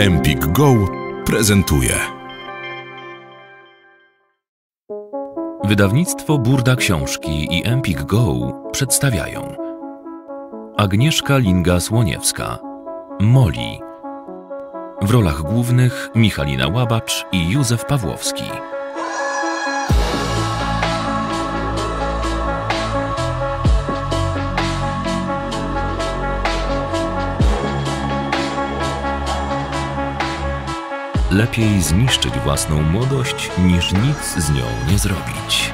Empik Go prezentuje. Wydawnictwo Burda Książki i Empik Go przedstawiają Agnieszka Linga-Słoniewska Moli w rolach głównych Michalina Łabacz i Józef Pawłowski. Lepiej zniszczyć własną młodość, niż nic z nią nie zrobić.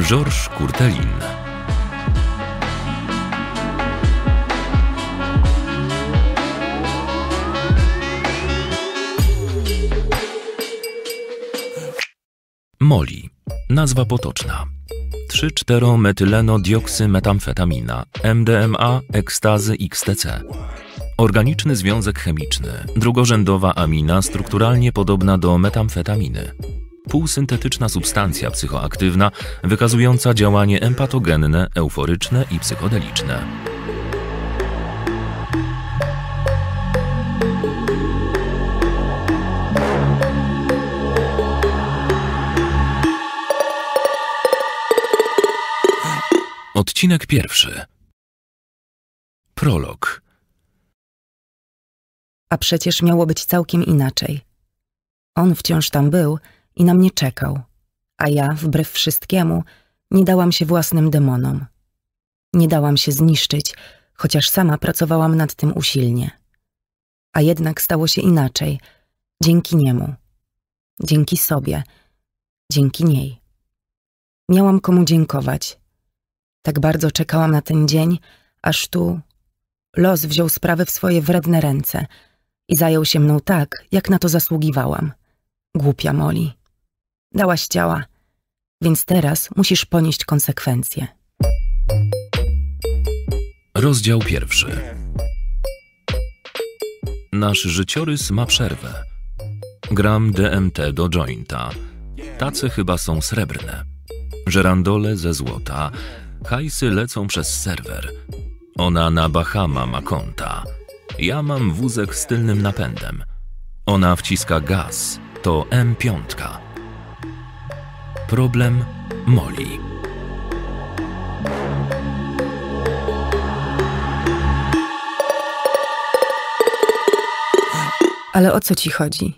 Georges Courtelin Moli, nazwa potoczna. 3,4-metyleno-dioksy metamfetamina, MDMA, ekstazy XTC. Organiczny związek chemiczny. Drugorzędowa amina strukturalnie podobna do metamfetaminy. Półsyntetyczna substancja psychoaktywna wykazująca działanie empatogenne, euforyczne i psychodeliczne. Odcinek pierwszy. Prolog a przecież miało być całkiem inaczej. On wciąż tam był i na mnie czekał, a ja, wbrew wszystkiemu, nie dałam się własnym demonom. Nie dałam się zniszczyć, chociaż sama pracowałam nad tym usilnie. A jednak stało się inaczej, dzięki niemu, dzięki sobie, dzięki niej. Miałam komu dziękować. Tak bardzo czekałam na ten dzień, aż tu los wziął sprawę w swoje wredne ręce – i zajął się mną tak, jak na to zasługiwałam. Głupia Moli. Dałaś ciała, więc teraz musisz ponieść konsekwencje. Rozdział pierwszy. Nasz życiorys ma przerwę. Gram DMT do jointa. Tace chyba są srebrne. Żerandole ze złota. Hajsy lecą przez serwer. Ona na Bahama ma konta. Ja mam wózek z tylnym napędem. Ona wciska gaz. To M5. Problem Moli. Ale o co ci chodzi?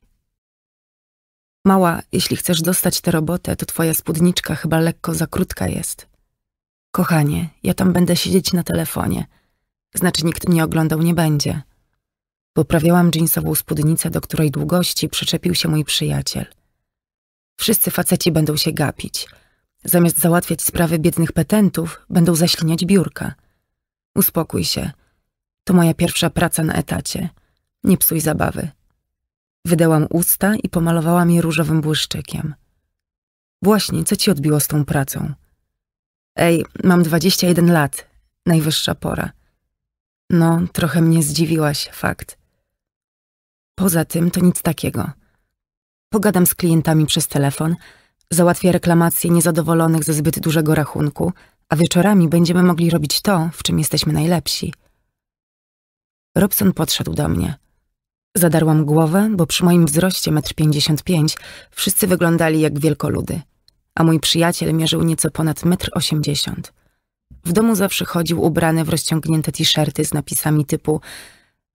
Mała, jeśli chcesz dostać tę robotę, to twoja spódniczka chyba lekko za krótka jest. Kochanie, ja tam będę siedzieć na telefonie. Znaczy nikt mnie oglądał nie będzie. Poprawiałam dżinsową spódnicę, do której długości przyczepił się mój przyjaciel. Wszyscy faceci będą się gapić. Zamiast załatwiać sprawy biednych petentów, będą zaśliniać biurka. Uspokój się. To moja pierwsza praca na etacie. Nie psuj zabawy. Wydałam usta i pomalowałam je różowym błyszczykiem. Właśnie, co ci odbiło z tą pracą? Ej, mam 21 lat. Najwyższa pora. No, trochę mnie zdziwiłaś, fakt. Poza tym to nic takiego. Pogadam z klientami przez telefon, załatwię reklamacje niezadowolonych ze zbyt dużego rachunku, a wieczorami będziemy mogli robić to, w czym jesteśmy najlepsi. Robson podszedł do mnie. Zadarłam głowę, bo przy moim wzroście 1,55 m wszyscy wyglądali jak wielkoludy, a mój przyjaciel mierzył nieco ponad 1,80 m. W domu zawsze chodził ubrany w rozciągnięte t-shirty z napisami typu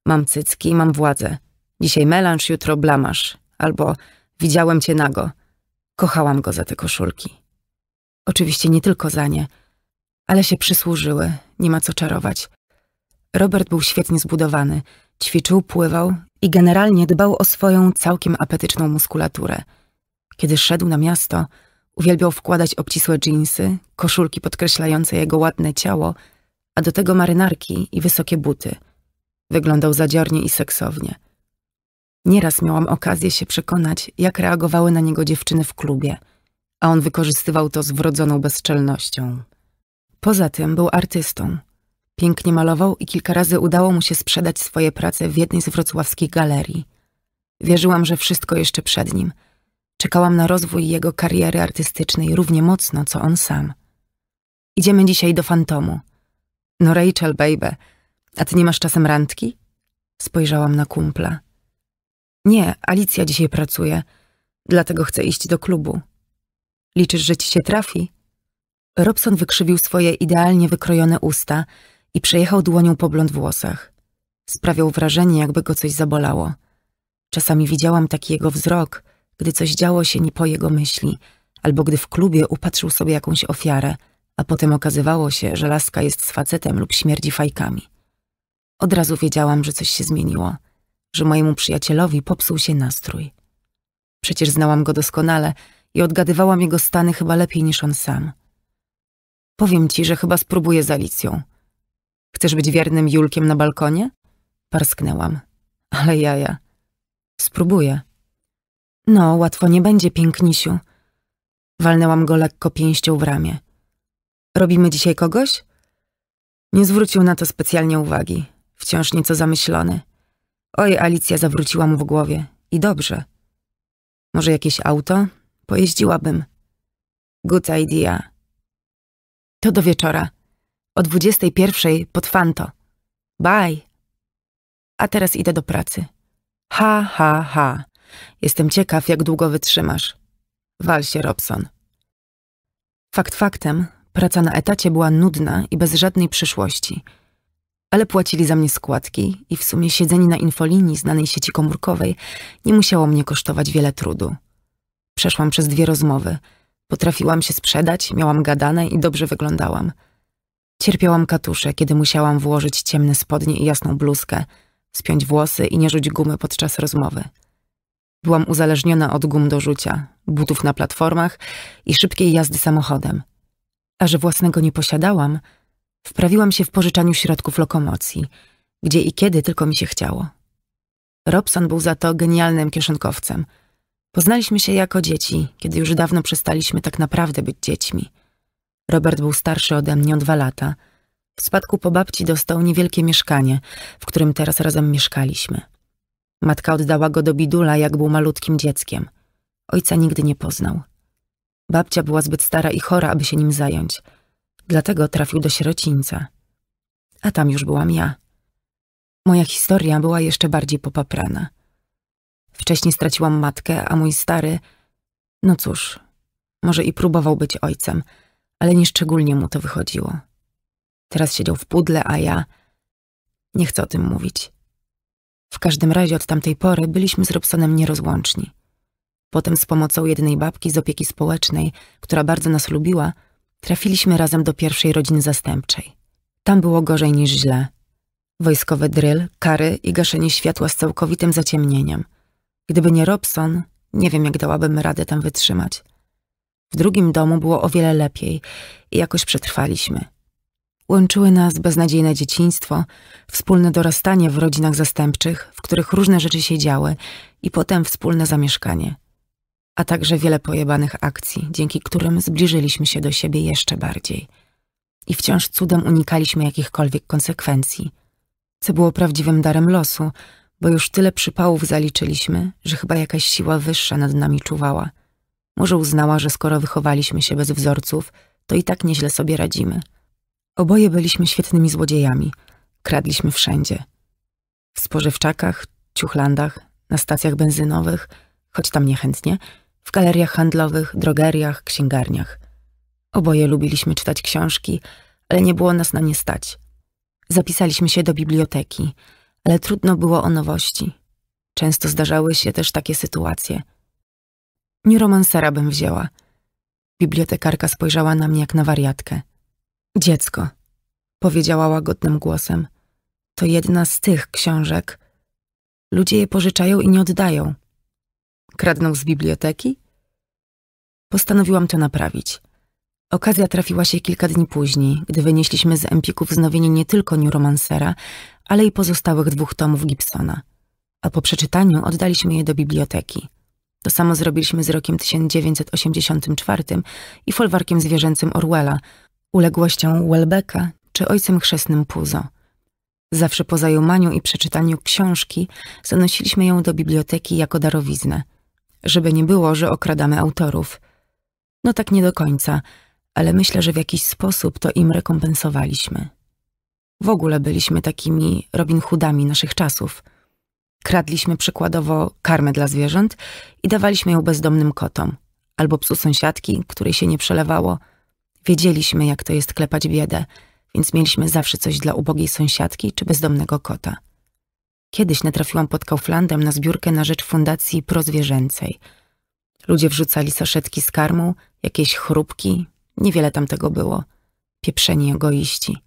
Mam cycki, mam władzę. Dzisiaj melanż, jutro blamasz. Albo Widziałem cię nago. Kochałam go za te koszulki. Oczywiście nie tylko za nie, ale się przysłużyły, nie ma co czarować. Robert był świetnie zbudowany, ćwiczył, pływał i generalnie dbał o swoją całkiem apetyczną muskulaturę. Kiedy szedł na miasto, Uwielbiał wkładać obcisłe dżinsy, koszulki podkreślające jego ładne ciało, a do tego marynarki i wysokie buty. Wyglądał zadziornie i seksownie. Nieraz miałam okazję się przekonać, jak reagowały na niego dziewczyny w klubie, a on wykorzystywał to z wrodzoną bezczelnością. Poza tym był artystą. Pięknie malował i kilka razy udało mu się sprzedać swoje prace w jednej z wrocławskich galerii. Wierzyłam, że wszystko jeszcze przed nim – Czekałam na rozwój jego kariery artystycznej równie mocno, co on sam. Idziemy dzisiaj do Fantomu. No Rachel, baby, a ty nie masz czasem randki? Spojrzałam na kumpla. Nie, Alicja dzisiaj pracuje, dlatego chcę iść do klubu. Liczysz, że ci się trafi? Robson wykrzywił swoje idealnie wykrojone usta i przejechał dłonią po blond włosach. Sprawiał wrażenie, jakby go coś zabolało. Czasami widziałam taki jego wzrok – gdy coś działo się nie po jego myśli, albo gdy w klubie upatrzył sobie jakąś ofiarę, a potem okazywało się, że laska jest z facetem lub śmierdzi fajkami. Od razu wiedziałam, że coś się zmieniło, że mojemu przyjacielowi popsuł się nastrój. Przecież znałam go doskonale i odgadywałam jego stany chyba lepiej niż on sam. Powiem ci, że chyba spróbuję z Alicją. Chcesz być wiernym Julkiem na balkonie? Parsknęłam. Ale jaja. Spróbuję. No, łatwo nie będzie, pięknisiu. Walnęłam go lekko pięścią w ramię. Robimy dzisiaj kogoś? Nie zwrócił na to specjalnie uwagi, wciąż nieco zamyślony. Oj, Alicja zawróciła mu w głowie. I dobrze. Może jakieś auto? Pojeździłabym. Good idea. To do wieczora. O dwudziestej pierwszej pod Fanto. Bye. A teraz idę do pracy. Ha, ha, ha. Jestem ciekaw, jak długo wytrzymasz. Wal się, Robson. Fakt faktem, praca na etacie była nudna i bez żadnej przyszłości. Ale płacili za mnie składki i w sumie siedzenie na infolinii znanej sieci komórkowej nie musiało mnie kosztować wiele trudu. Przeszłam przez dwie rozmowy. Potrafiłam się sprzedać, miałam gadane i dobrze wyglądałam. Cierpiałam katusze, kiedy musiałam włożyć ciemne spodnie i jasną bluzkę, spiąć włosy i nie rzuć gumy podczas rozmowy. Byłam uzależniona od gum do rzucia, butów na platformach i szybkiej jazdy samochodem. A że własnego nie posiadałam, wprawiłam się w pożyczaniu środków lokomocji, gdzie i kiedy tylko mi się chciało. Robson był za to genialnym kieszonkowcem. Poznaliśmy się jako dzieci, kiedy już dawno przestaliśmy tak naprawdę być dziećmi. Robert był starszy ode mnie o dwa lata. W spadku po babci dostał niewielkie mieszkanie, w którym teraz razem mieszkaliśmy. Matka oddała go do bidula, jak był malutkim dzieckiem. Ojca nigdy nie poznał. Babcia była zbyt stara i chora, aby się nim zająć. Dlatego trafił do sierocińca. A tam już byłam ja. Moja historia była jeszcze bardziej popaprana. Wcześniej straciłam matkę, a mój stary... No cóż, może i próbował być ojcem, ale nieszczególnie mu to wychodziło. Teraz siedział w pudle, a ja... Nie chcę o tym mówić. W każdym razie od tamtej pory byliśmy z Robsonem nierozłączni. Potem z pomocą jednej babki z opieki społecznej, która bardzo nas lubiła, trafiliśmy razem do pierwszej rodziny zastępczej. Tam było gorzej niż źle. Wojskowy dryl, kary i gaszenie światła z całkowitym zaciemnieniem. Gdyby nie Robson, nie wiem jak dałabym radę tam wytrzymać. W drugim domu było o wiele lepiej i jakoś przetrwaliśmy – Łączyły nas beznadziejne dzieciństwo, wspólne dorastanie w rodzinach zastępczych, w których różne rzeczy się działy, i potem wspólne zamieszkanie. A także wiele pojebanych akcji, dzięki którym zbliżyliśmy się do siebie jeszcze bardziej. I wciąż cudem unikaliśmy jakichkolwiek konsekwencji. Co było prawdziwym darem losu, bo już tyle przypałów zaliczyliśmy, że chyba jakaś siła wyższa nad nami czuwała. Może uznała, że skoro wychowaliśmy się bez wzorców, to i tak nieźle sobie radzimy – Oboje byliśmy świetnymi złodziejami. Kradliśmy wszędzie. W spożywczakach, ciuchlandach, na stacjach benzynowych, choć tam niechętnie, w galeriach handlowych, drogeriach, księgarniach. Oboje lubiliśmy czytać książki, ale nie było nas na nie stać. Zapisaliśmy się do biblioteki, ale trudno było o nowości. Często zdarzały się też takie sytuacje. Nie romansera bym wzięła. Bibliotekarka spojrzała na mnie jak na wariatkę. Dziecko, powiedziała łagodnym głosem. To jedna z tych książek. Ludzie je pożyczają i nie oddają. Kradną z biblioteki? Postanowiłam to naprawić. Okazja trafiła się kilka dni później, gdy wynieśliśmy z Empików wznowienie nie tylko Romancera, ale i pozostałych dwóch tomów Gibsona. A po przeczytaniu oddaliśmy je do biblioteki. To samo zrobiliśmy z rokiem 1984 i folwarkiem zwierzęcym Orwella, uległością Welbecka czy ojcem chrzestnym Puzo. Zawsze po zajumaniu i przeczytaniu książki zanosiliśmy ją do biblioteki jako darowiznę, żeby nie było, że okradamy autorów. No tak nie do końca, ale myślę, że w jakiś sposób to im rekompensowaliśmy. W ogóle byliśmy takimi Robin Hoodami naszych czasów. Kradliśmy przykładowo karmę dla zwierząt i dawaliśmy ją bezdomnym kotom, albo psu sąsiadki, której się nie przelewało – Wiedzieliśmy, jak to jest klepać biedę, więc mieliśmy zawsze coś dla ubogiej sąsiadki czy bezdomnego kota. Kiedyś natrafiłam pod Kauflandem na zbiórkę na rzecz fundacji prozwierzęcej. Ludzie wrzucali saszetki z karmą, jakieś chrupki, niewiele tam tego było. Pieprzeni egoiści.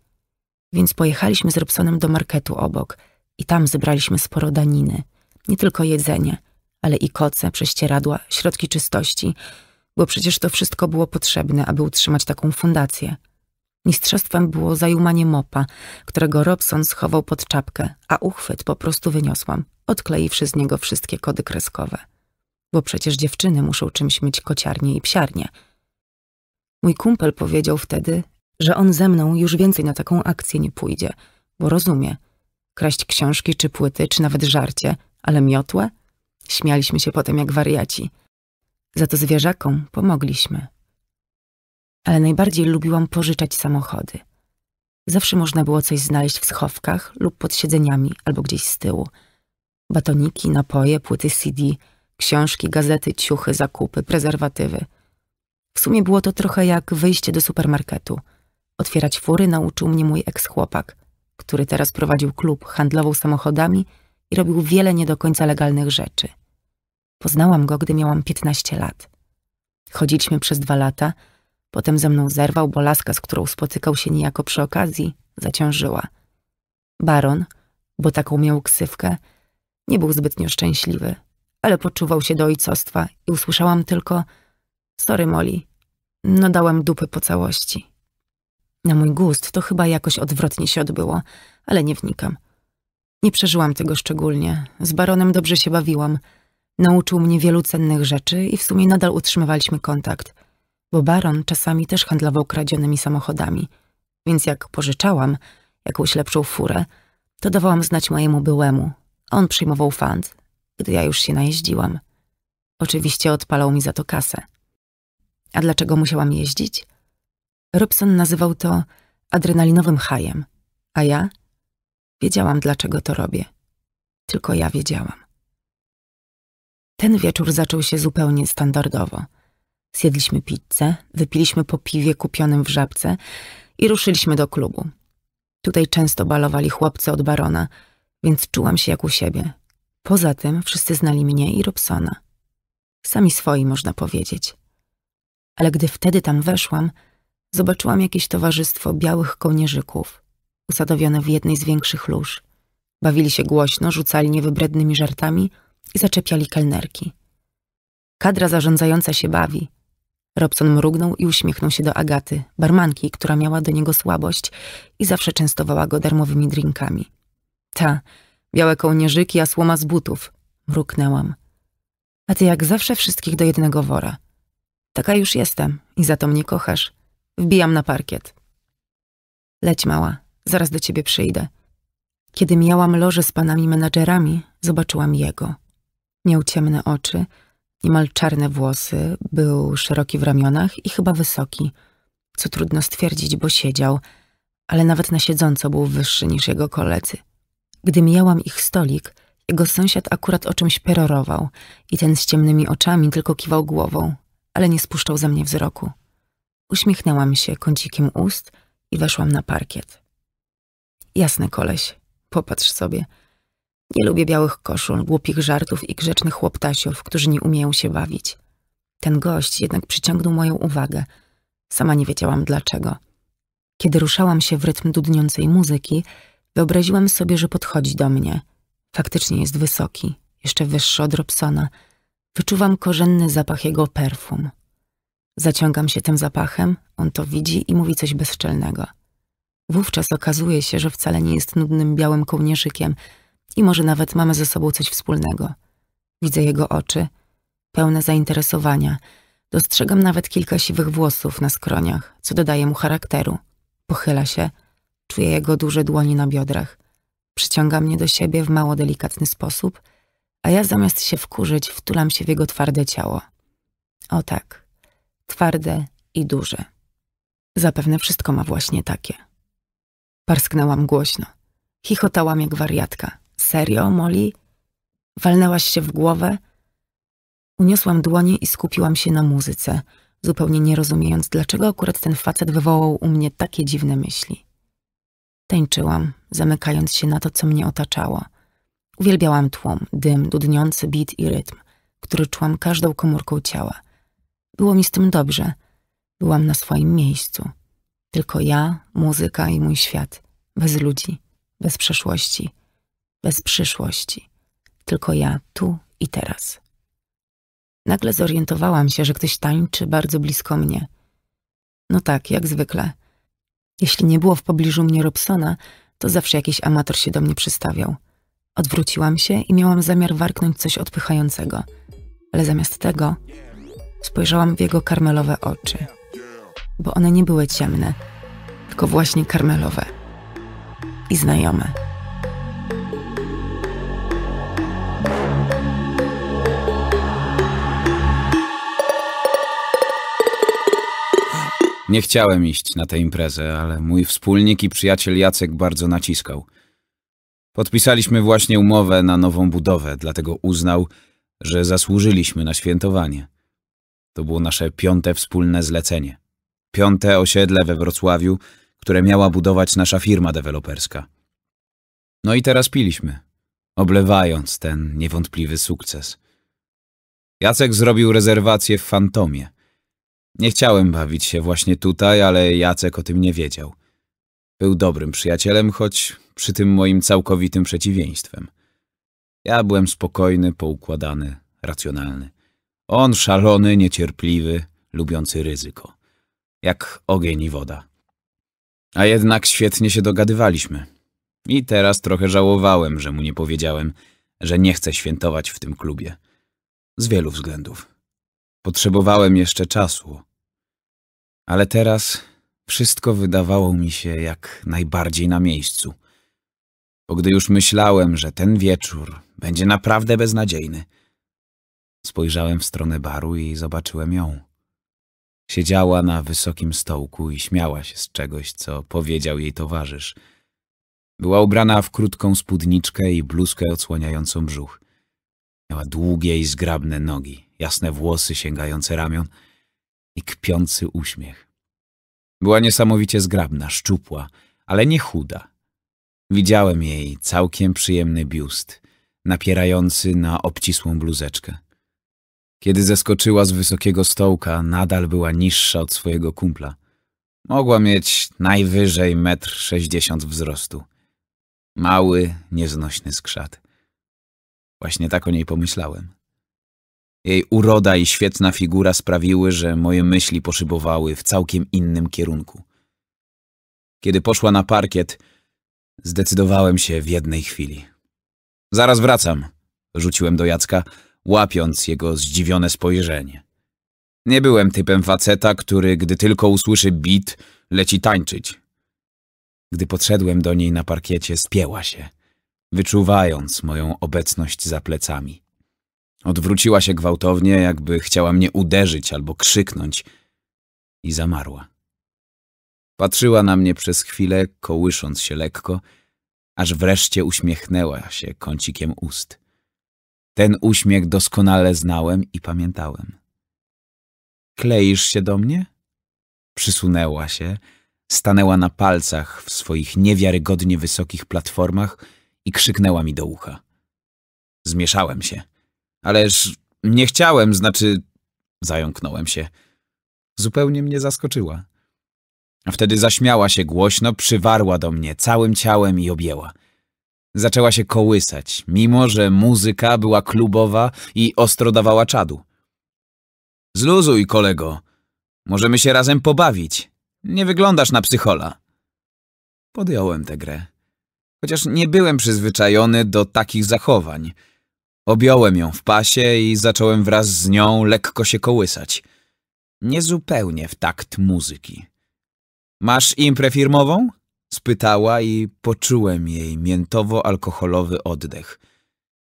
Więc pojechaliśmy z Robsonem do marketu obok i tam zebraliśmy sporo daniny. Nie tylko jedzenie, ale i koce, prześcieradła, środki czystości – bo przecież to wszystko było potrzebne, aby utrzymać taką fundację. Mistrzostwem było zajumanie mopa, którego Robson schował pod czapkę, a uchwyt po prostu wyniosłam, odkleiwszy z niego wszystkie kody kreskowe. Bo przecież dziewczyny muszą czymś mieć kociarnie i psiarnie. Mój kumpel powiedział wtedy, że on ze mną już więcej na taką akcję nie pójdzie, bo rozumie. Kraść książki czy płyty, czy nawet żarcie, ale miotłe. Śmialiśmy się potem jak wariaci – za to zwierzakom pomogliśmy. Ale najbardziej lubiłam pożyczać samochody. Zawsze można było coś znaleźć w schowkach lub pod siedzeniami albo gdzieś z tyłu. Batoniki, napoje, płyty CD, książki, gazety, ciuchy, zakupy, prezerwatywy. W sumie było to trochę jak wyjście do supermarketu. Otwierać fury nauczył mnie mój ex chłopak który teraz prowadził klub, handlował samochodami i robił wiele nie do końca legalnych rzeczy – Poznałam go, gdy miałam 15 lat. Chodziliśmy przez dwa lata, potem ze mną zerwał, bo laska, z którą spotykał się niejako przy okazji, zaciążyła. Baron, bo taką miał ksywkę, nie był zbytnio szczęśliwy, ale poczuwał się do ojcostwa i usłyszałam tylko Sorry, Moli, no dałem dupy po całości. Na mój gust to chyba jakoś odwrotnie się odbyło, ale nie wnikam. Nie przeżyłam tego szczególnie. Z baronem dobrze się bawiłam – Nauczył mnie wielu cennych rzeczy i w sumie nadal utrzymywaliśmy kontakt, bo baron czasami też handlował kradzionymi samochodami, więc jak pożyczałam jakąś lepszą furę, to dawałam znać mojemu byłemu. On przyjmował fant, gdy ja już się najeździłam. Oczywiście odpalał mi za to kasę. A dlaczego musiałam jeździć? Robson nazywał to adrenalinowym hajem, a ja wiedziałam, dlaczego to robię. Tylko ja wiedziałam. Ten wieczór zaczął się zupełnie standardowo. Zjedliśmy pizzę, wypiliśmy po piwie kupionym w żabce i ruszyliśmy do klubu. Tutaj często balowali chłopcy od barona, więc czułam się jak u siebie. Poza tym wszyscy znali mnie i Robsona. Sami swoi, można powiedzieć. Ale gdy wtedy tam weszłam, zobaczyłam jakieś towarzystwo białych kołnierzyków, usadowione w jednej z większych lóż. Bawili się głośno, rzucali niewybrednymi żartami – i zaczepiali kelnerki. Kadra zarządzająca się bawi. Robson mrugnął i uśmiechnął się do Agaty, barmanki, która miała do niego słabość i zawsze częstowała go darmowymi drinkami. Ta, białe kołnierzyki, a słoma z butów, mruknęłam. A ty jak zawsze wszystkich do jednego wora. Taka już jestem i za to mnie kochasz. Wbijam na parkiet. Leć mała, zaraz do ciebie przyjdę. Kiedy miałam loże z panami menadżerami, zobaczyłam jego. Miał ciemne oczy, niemal czarne włosy, był szeroki w ramionach i chyba wysoki, co trudno stwierdzić, bo siedział, ale nawet na siedząco był wyższy niż jego koledzy. Gdy mijałam ich stolik, jego sąsiad akurat o czymś perorował i ten z ciemnymi oczami tylko kiwał głową, ale nie spuszczał ze mnie wzroku. Uśmiechnęłam się kącikiem ust i weszłam na parkiet. Jasne, koleś, popatrz sobie – nie lubię białych koszul, głupich żartów i grzecznych chłoptasiów, którzy nie umieją się bawić. Ten gość jednak przyciągnął moją uwagę. Sama nie wiedziałam dlaczego. Kiedy ruszałam się w rytm dudniącej muzyki, wyobraziłam sobie, że podchodzi do mnie. Faktycznie jest wysoki, jeszcze wyższy od Robsona. Wyczuwam korzenny zapach jego perfum. Zaciągam się tym zapachem, on to widzi i mówi coś bezczelnego. Wówczas okazuje się, że wcale nie jest nudnym białym kołnierzykiem – i może nawet mamy ze sobą coś wspólnego. Widzę jego oczy, pełne zainteresowania. Dostrzegam nawet kilka siwych włosów na skroniach, co dodaje mu charakteru. Pochyla się, czuję jego duże dłoni na biodrach. Przyciąga mnie do siebie w mało delikatny sposób, a ja zamiast się wkurzyć, wtulam się w jego twarde ciało. O tak, twarde i duże. Zapewne wszystko ma właśnie takie. Parsknęłam głośno. Chichotałam jak wariatka. Serio, Molly? Walnęłaś się w głowę? Uniosłam dłonie i skupiłam się na muzyce, zupełnie nie rozumiejąc, dlaczego akurat ten facet wywołał u mnie takie dziwne myśli. Tańczyłam, zamykając się na to, co mnie otaczało. Uwielbiałam tłum, dym, dudniący bit i rytm, który czułam każdą komórką ciała. Było mi z tym dobrze. Byłam na swoim miejscu. Tylko ja, muzyka i mój świat. Bez ludzi, bez przeszłości bez przyszłości, tylko ja tu i teraz. Nagle zorientowałam się, że ktoś tańczy bardzo blisko mnie. No tak, jak zwykle. Jeśli nie było w pobliżu mnie Robsona, to zawsze jakiś amator się do mnie przystawiał. Odwróciłam się i miałam zamiar warknąć coś odpychającego, ale zamiast tego spojrzałam w jego karmelowe oczy, bo one nie były ciemne, tylko właśnie karmelowe i znajome. Nie chciałem iść na tę imprezę, ale mój wspólnik i przyjaciel Jacek bardzo naciskał. Podpisaliśmy właśnie umowę na nową budowę, dlatego uznał, że zasłużyliśmy na świętowanie. To było nasze piąte wspólne zlecenie. Piąte osiedle we Wrocławiu, które miała budować nasza firma deweloperska. No i teraz piliśmy, oblewając ten niewątpliwy sukces. Jacek zrobił rezerwację w Fantomie – nie chciałem bawić się właśnie tutaj, ale Jacek o tym nie wiedział. Był dobrym przyjacielem, choć przy tym moim całkowitym przeciwieństwem. Ja byłem spokojny, poukładany, racjonalny. On szalony, niecierpliwy, lubiący ryzyko. Jak ogień i woda. A jednak świetnie się dogadywaliśmy. I teraz trochę żałowałem, że mu nie powiedziałem, że nie chcę świętować w tym klubie. Z wielu względów. Potrzebowałem jeszcze czasu. Ale teraz wszystko wydawało mi się jak najbardziej na miejscu. Bo gdy już myślałem, że ten wieczór będzie naprawdę beznadziejny, spojrzałem w stronę baru i zobaczyłem ją. Siedziała na wysokim stołku i śmiała się z czegoś, co powiedział jej towarzysz. Była ubrana w krótką spódniczkę i bluzkę odsłaniającą brzuch. Miała długie i zgrabne nogi, jasne włosy sięgające ramion i kpiący uśmiech. Była niesamowicie zgrabna, szczupła, ale nie chuda. Widziałem jej całkiem przyjemny biust, napierający na obcisłą bluzeczkę. Kiedy zeskoczyła z wysokiego stołka, nadal była niższa od swojego kumpla. Mogła mieć najwyżej metr sześćdziesiąt wzrostu. Mały, nieznośny skrzat. Właśnie tak o niej pomyślałem. Jej uroda i świetna figura sprawiły, że moje myśli poszybowały w całkiem innym kierunku. Kiedy poszła na parkiet, zdecydowałem się w jednej chwili. Zaraz wracam, rzuciłem do Jacka, łapiąc jego zdziwione spojrzenie. Nie byłem typem faceta, który, gdy tylko usłyszy bit, leci tańczyć. Gdy podszedłem do niej na parkiecie, spięła się, wyczuwając moją obecność za plecami. Odwróciła się gwałtownie, jakby chciała mnie uderzyć albo krzyknąć i zamarła. Patrzyła na mnie przez chwilę, kołysząc się lekko, aż wreszcie uśmiechnęła się kącikiem ust. Ten uśmiech doskonale znałem i pamiętałem. Kleisz się do mnie? Przysunęła się, stanęła na palcach w swoich niewiarygodnie wysokich platformach i krzyknęła mi do ucha. Zmieszałem się. Ależ nie chciałem, znaczy... Zająknąłem się. Zupełnie mnie zaskoczyła. A wtedy zaśmiała się głośno, przywarła do mnie całym ciałem i objęła. Zaczęła się kołysać, mimo że muzyka była klubowa i ostro dawała czadu. Zluzuj, kolego. Możemy się razem pobawić. Nie wyglądasz na psychola. Podjąłem tę grę. Chociaż nie byłem przyzwyczajony do takich zachowań – Objąłem ją w pasie i zacząłem wraz z nią lekko się kołysać. Niezupełnie w takt muzyki. Masz imprę firmową? Spytała i poczułem jej miętowo-alkoholowy oddech.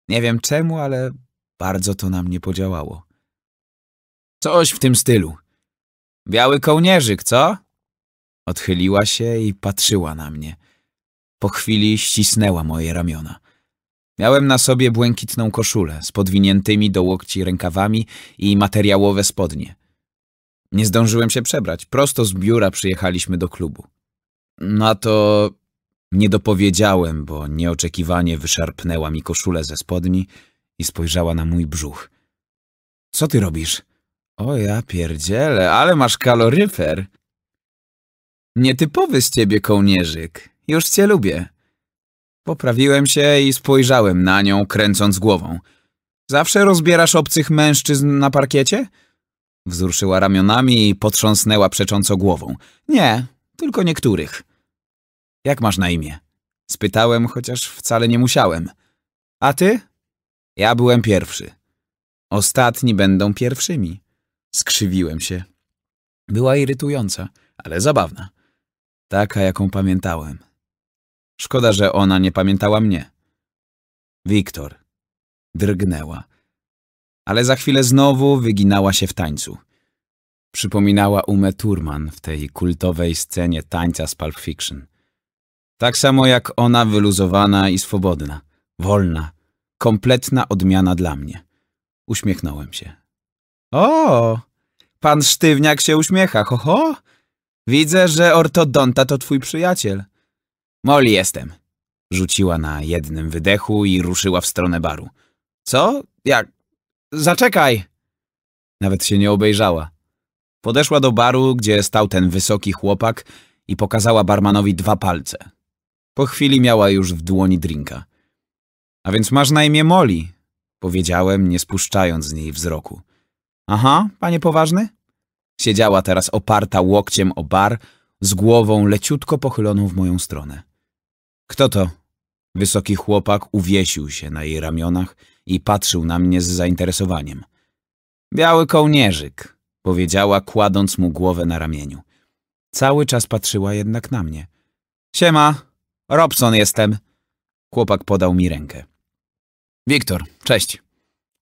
Nie wiem czemu, ale bardzo to na mnie podziałało. Coś w tym stylu. Biały kołnierzyk, co? Odchyliła się i patrzyła na mnie. Po chwili ścisnęła moje ramiona. Miałem na sobie błękitną koszulę z podwiniętymi do łokci rękawami i materiałowe spodnie. Nie zdążyłem się przebrać. Prosto z biura przyjechaliśmy do klubu. Na to nie dopowiedziałem, bo nieoczekiwanie wyszarpnęła mi koszulę ze spodni i spojrzała na mój brzuch. Co ty robisz? O ja pierdzielę, ale masz kaloryfer. Nietypowy z ciebie kołnierzyk. Już cię lubię. Poprawiłem się i spojrzałem na nią, kręcąc głową. Zawsze rozbierasz obcych mężczyzn na parkiecie? Wzruszyła ramionami i potrząsnęła przecząco głową. Nie, tylko niektórych. Jak masz na imię? Spytałem, chociaż wcale nie musiałem. A ty? Ja byłem pierwszy. Ostatni będą pierwszymi. Skrzywiłem się. Była irytująca, ale zabawna. Taka, jaką pamiętałem. Szkoda, że ona nie pamiętała mnie. Wiktor. Drgnęła. Ale za chwilę znowu wyginała się w tańcu. Przypominała Umę Turman w tej kultowej scenie tańca z Pulp Fiction. Tak samo jak ona wyluzowana i swobodna, wolna, kompletna odmiana dla mnie. Uśmiechnąłem się. O, pan Sztywniak się uśmiecha, ho, ho. Widzę, że ortodonta to twój przyjaciel. Moli jestem. Rzuciła na jednym wydechu i ruszyła w stronę baru. Co? Jak? Zaczekaj! Nawet się nie obejrzała. Podeszła do baru, gdzie stał ten wysoki chłopak i pokazała barmanowi dwa palce. Po chwili miała już w dłoni drinka. A więc masz na imię Moli, powiedziałem, nie spuszczając z niej wzroku. Aha, panie poważny? Siedziała teraz oparta łokciem o bar, z głową leciutko pochyloną w moją stronę. Kto to? Wysoki chłopak uwiesił się na jej ramionach i patrzył na mnie z zainteresowaniem. Biały kołnierzyk, powiedziała, kładąc mu głowę na ramieniu. Cały czas patrzyła jednak na mnie. Siema, Robson jestem. Chłopak podał mi rękę. Wiktor, cześć.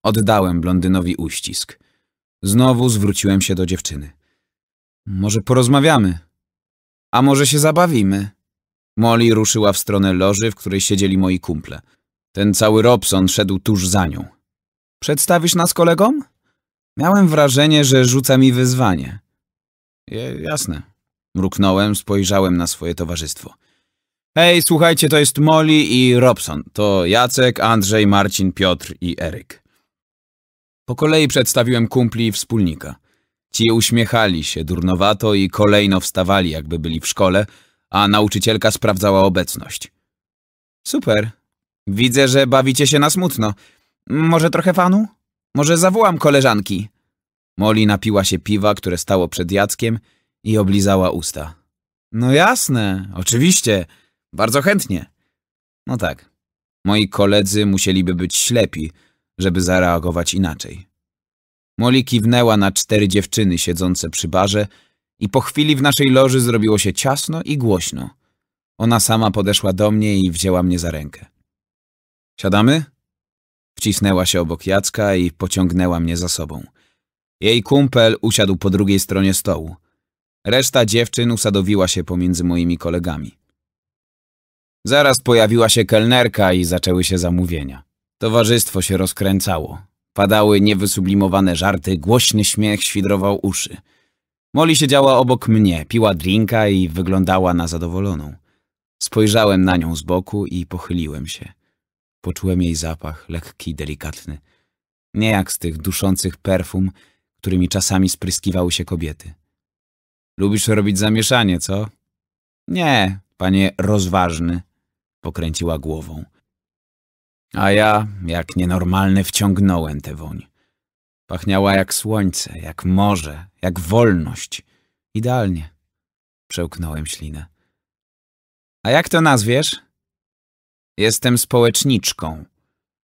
Oddałem blondynowi uścisk. Znowu zwróciłem się do dziewczyny. Może porozmawiamy? A może się zabawimy? Molly ruszyła w stronę loży, w której siedzieli moi kumple. Ten cały Robson szedł tuż za nią. Przedstawisz nas kolegom? Miałem wrażenie, że rzuca mi wyzwanie. Je, jasne. Mruknąłem, spojrzałem na swoje towarzystwo. Hej, słuchajcie, to jest Molly i Robson. To Jacek, Andrzej, Marcin, Piotr i Eryk. Po kolei przedstawiłem kumpli i wspólnika. Ci uśmiechali się durnowato i kolejno wstawali, jakby byli w szkole, a nauczycielka sprawdzała obecność. Super. Widzę, że bawicie się na smutno. Może trochę fanu? Może zawołam koleżanki? Moli napiła się piwa, które stało przed Jackiem i oblizała usta. No jasne, oczywiście. Bardzo chętnie. No tak. Moi koledzy musieliby być ślepi, żeby zareagować inaczej. Moli kiwnęła na cztery dziewczyny siedzące przy barze i po chwili w naszej loży zrobiło się ciasno i głośno. Ona sama podeszła do mnie i wzięła mnie za rękę. Siadamy? Wcisnęła się obok Jacka i pociągnęła mnie za sobą. Jej kumpel usiadł po drugiej stronie stołu. Reszta dziewczyn usadowiła się pomiędzy moimi kolegami. Zaraz pojawiła się kelnerka i zaczęły się zamówienia. Towarzystwo się rozkręcało. Padały niewysublimowane żarty, głośny śmiech świdrował uszy. Molly siedziała obok mnie, piła drinka i wyglądała na zadowoloną. Spojrzałem na nią z boku i pochyliłem się. Poczułem jej zapach, lekki, delikatny. Nie jak z tych duszących perfum, którymi czasami spryskiwały się kobiety. Lubisz robić zamieszanie, co? Nie, panie rozważny, pokręciła głową. A ja, jak nienormalny, wciągnąłem tę woń. Pachniała jak słońce, jak morze, jak wolność. Idealnie. Przełknąłem ślinę. A jak to nazwiesz? Jestem społeczniczką.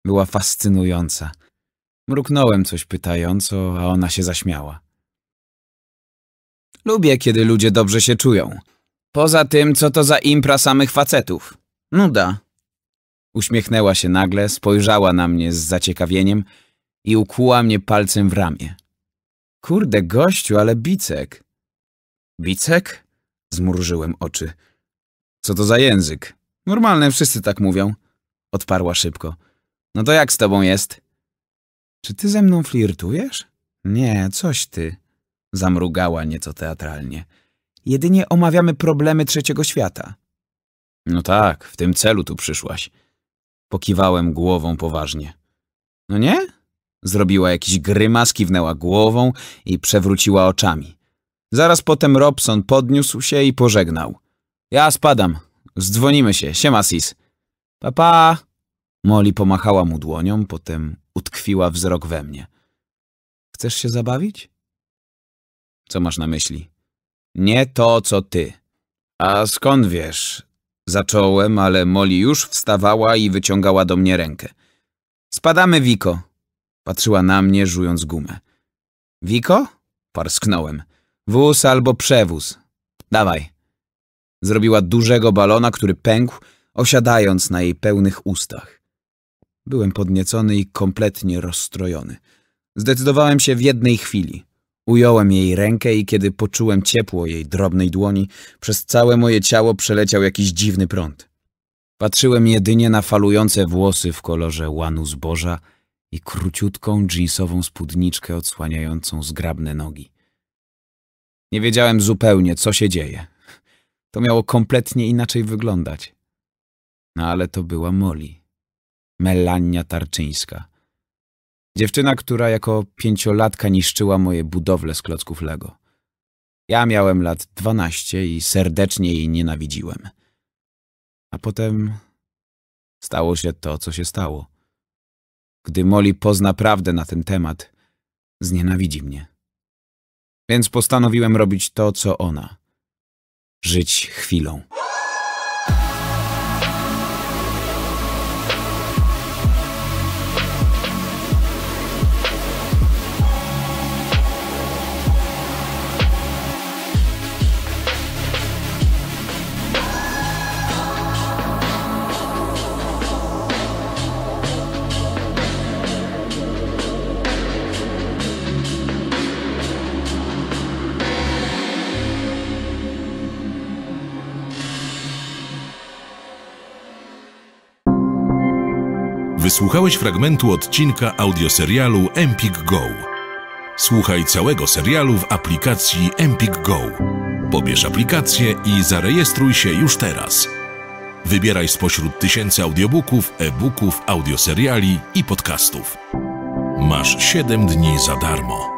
Była fascynująca. Mruknąłem coś pytająco, a ona się zaśmiała. Lubię, kiedy ludzie dobrze się czują. Poza tym, co to za impra samych facetów? Nuda. Uśmiechnęła się nagle, spojrzała na mnie z zaciekawieniem – i ukuła mnie palcem w ramię. Kurde, gościu, ale bicek. Bicek? Zmrużyłem oczy. Co to za język? Normalne, wszyscy tak mówią. Odparła szybko. No to jak z tobą jest? Czy ty ze mną flirtujesz? Nie, coś ty. Zamrugała nieco teatralnie. Jedynie omawiamy problemy trzeciego świata. No tak, w tym celu tu przyszłaś. Pokiwałem głową poważnie. No nie? Zrobiła jakiś grymas, kiwnęła głową i przewróciła oczami. Zaraz potem Robson podniósł się i pożegnał. Ja spadam. Zdzwonimy się. Siema, sis. Papa! Molly pomachała mu dłonią, potem utkwiła wzrok we mnie. Chcesz się zabawić? Co masz na myśli? Nie to, co ty. A skąd wiesz? Zacząłem, ale Molly już wstawała i wyciągała do mnie rękę. Spadamy, Wiko. Patrzyła na mnie, żując gumę. Wiko? Parsknąłem. Wóz albo przewóz. Dawaj. Zrobiła dużego balona, który pękł, osiadając na jej pełnych ustach. Byłem podniecony i kompletnie rozstrojony. Zdecydowałem się w jednej chwili. Ująłem jej rękę i kiedy poczułem ciepło jej drobnej dłoni, przez całe moje ciało przeleciał jakiś dziwny prąd. Patrzyłem jedynie na falujące włosy w kolorze łanu zboża i króciutką dżinsową spódniczkę odsłaniającą zgrabne nogi. Nie wiedziałem zupełnie, co się dzieje. To miało kompletnie inaczej wyglądać. No ale to była Moli. Melania Tarczyńska. Dziewczyna, która jako pięciolatka niszczyła moje budowle z klocków Lego. Ja miałem lat dwanaście i serdecznie jej nienawidziłem. A potem stało się to, co się stało. Gdy Molly pozna prawdę na ten temat, znienawidzi mnie. Więc postanowiłem robić to, co ona. Żyć chwilą. Wysłuchałeś fragmentu odcinka audioserialu Empik Go. Słuchaj całego serialu w aplikacji Empik Go. Pobierz aplikację i zarejestruj się już teraz. Wybieraj spośród tysięcy audiobooków, e-booków, audioseriali i podcastów. Masz 7 dni za darmo.